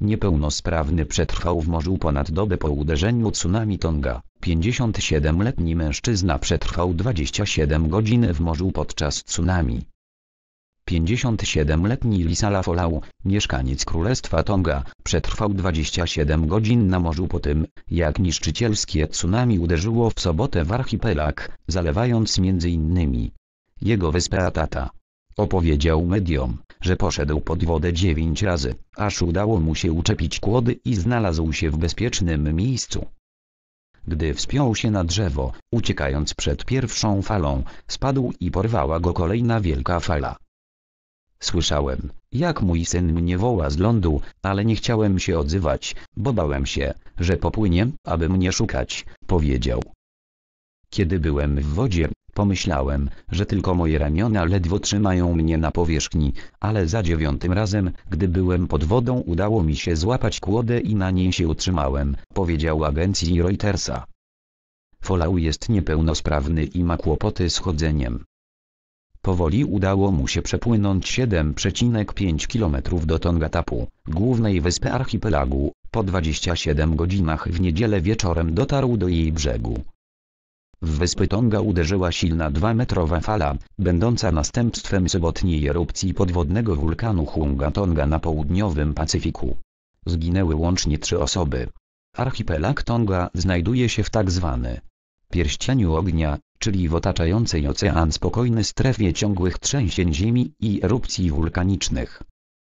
Niepełnosprawny przetrwał w morzu ponad dobę po uderzeniu tsunami Tonga. 57-letni mężczyzna przetrwał 27 godzin w morzu podczas tsunami. 57-letni Lisala Folau, mieszkaniec Królestwa Tonga, przetrwał 27 godzin na morzu po tym, jak niszczycielskie tsunami uderzyło w sobotę w archipelag, zalewając m.in. jego wyspę Atata. Opowiedział mediom że poszedł pod wodę dziewięć razy, aż udało mu się uczepić kłody i znalazł się w bezpiecznym miejscu. Gdy wspiął się na drzewo, uciekając przed pierwszą falą, spadł i porwała go kolejna wielka fala. Słyszałem, jak mój syn mnie woła z lądu, ale nie chciałem się odzywać, bo bałem się, że popłynie, aby mnie szukać, powiedział. Kiedy byłem w wodzie, Pomyślałem, że tylko moje ramiona ledwo trzymają mnie na powierzchni, ale za dziewiątym razem, gdy byłem pod wodą udało mi się złapać kłodę i na niej się utrzymałem, powiedział agencji Reutersa. Folau jest niepełnosprawny i ma kłopoty z chodzeniem. Powoli udało mu się przepłynąć 7,5 km do Tongatapu, głównej wyspy archipelagu, po 27 godzinach w niedzielę wieczorem dotarł do jej brzegu. W wyspy Tonga uderzyła silna 2-metrowa fala, będąca następstwem sobotniej erupcji podwodnego wulkanu Hunga Tonga na południowym Pacyfiku. Zginęły łącznie trzy osoby. Archipelag Tonga znajduje się w tak zwanym pierścieniu ognia, czyli w otaczającej ocean spokojnej strefie ciągłych trzęsień ziemi i erupcji wulkanicznych.